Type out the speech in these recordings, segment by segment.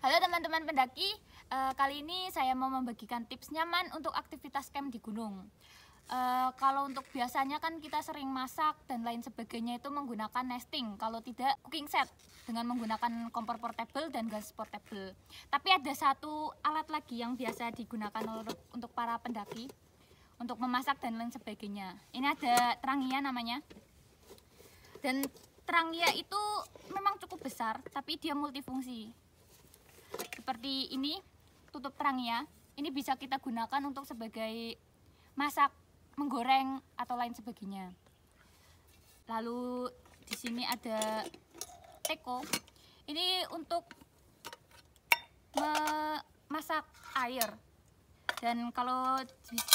Halo teman-teman pendaki, eh, kali ini saya mau membagikan tips nyaman untuk aktivitas camp di gunung. Eh, kalau untuk biasanya kan kita sering masak dan lain sebagainya itu menggunakan nesting, kalau tidak cooking set dengan menggunakan kompor portable dan gas portable. Tapi ada satu alat lagi yang biasa digunakan untuk, untuk para pendaki untuk memasak dan lain sebagainya. Ini ada terangia namanya. Dan terangia itu memang cukup besar, tapi dia multifungsi seperti ini tutup terang ini bisa kita gunakan untuk sebagai masak menggoreng atau lain sebagainya lalu di sini ada teko ini untuk memasak air dan kalau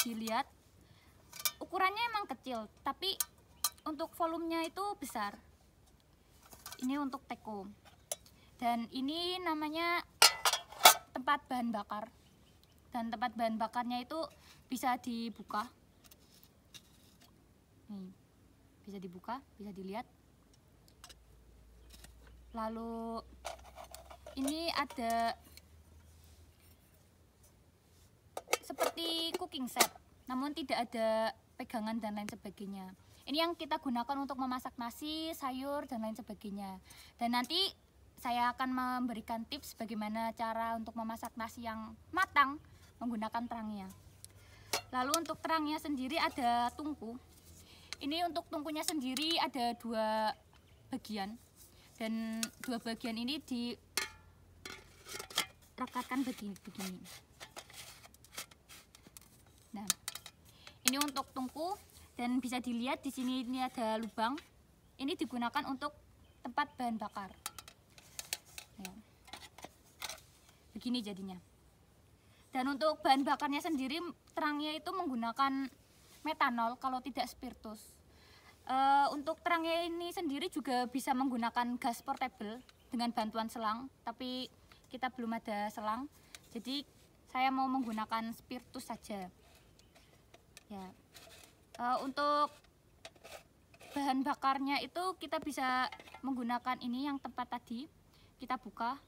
dilihat ukurannya emang kecil tapi untuk volumenya itu besar ini untuk teko dan ini namanya tempat bahan bakar dan tempat bahan bakarnya itu bisa dibuka nih bisa dibuka bisa dilihat lalu ini ada seperti cooking set namun tidak ada pegangan dan lain sebagainya ini yang kita gunakan untuk memasak nasi, sayur, dan lain sebagainya dan nanti saya akan memberikan tips bagaimana cara untuk memasak nasi yang matang menggunakan terangnya. Lalu untuk terangnya sendiri ada tungku. Ini untuk tungkunya sendiri ada dua bagian dan dua bagian ini di rekatkan begini begini. Nah, ini untuk tungku dan bisa dilihat di sini ini ada lubang. Ini digunakan untuk tempat bahan bakar. Ya. begini jadinya dan untuk bahan bakarnya sendiri terangnya itu menggunakan metanol kalau tidak spiritus e, untuk terangnya ini sendiri juga bisa menggunakan gas portable dengan bantuan selang tapi kita belum ada selang jadi saya mau menggunakan spiritus saja ya e, untuk bahan bakarnya itu kita bisa menggunakan ini yang tempat tadi kita buka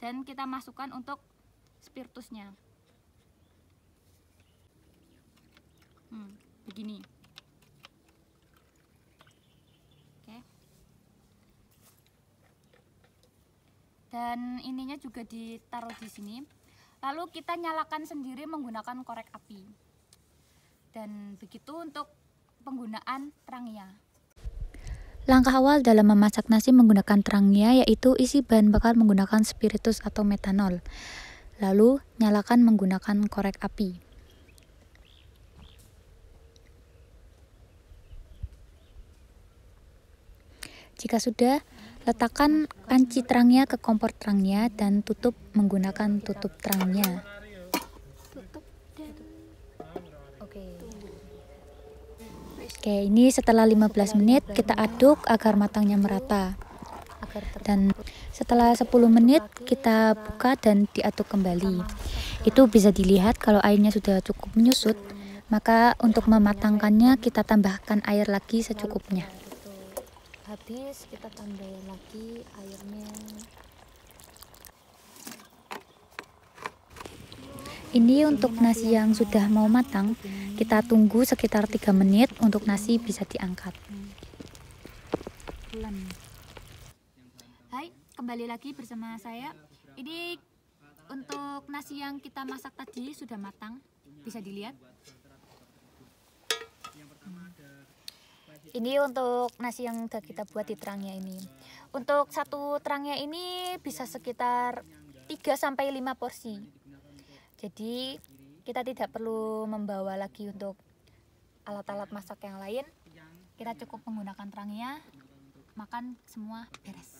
dan kita masukkan untuk spiritusnya hmm, begini oke dan ininya juga ditaruh di sini lalu kita nyalakan sendiri menggunakan korek api dan begitu untuk penggunaan terangnya Langkah awal dalam memasak nasi menggunakan terangnya yaitu isi bahan bakar menggunakan spiritus atau metanol. Lalu nyalakan menggunakan korek api. Jika sudah, letakkan panci terangnya ke kompor terangnya dan tutup menggunakan tutup terangnya. Oke, ini setelah 15 menit kita aduk agar matangnya merata. Dan setelah 10 menit kita buka dan diaduk kembali. Itu bisa dilihat kalau airnya sudah cukup menyusut, maka untuk mematangkannya kita tambahkan air lagi secukupnya habis kita tambahin lagi airnya Ini untuk nasi yang sudah mau matang, kita tunggu sekitar 3 menit untuk nasi bisa diangkat. Hai, kembali lagi bersama saya. Ini untuk nasi yang kita masak tadi sudah matang, bisa dilihat. Ini untuk nasi yang sudah kita buat di terangnya ini. Untuk satu terangnya ini bisa sekitar 3 sampai 5 porsi. Jadi kita tidak perlu membawa lagi untuk alat-alat masak yang lain. Kita cukup menggunakan terangnya, makan semua beres.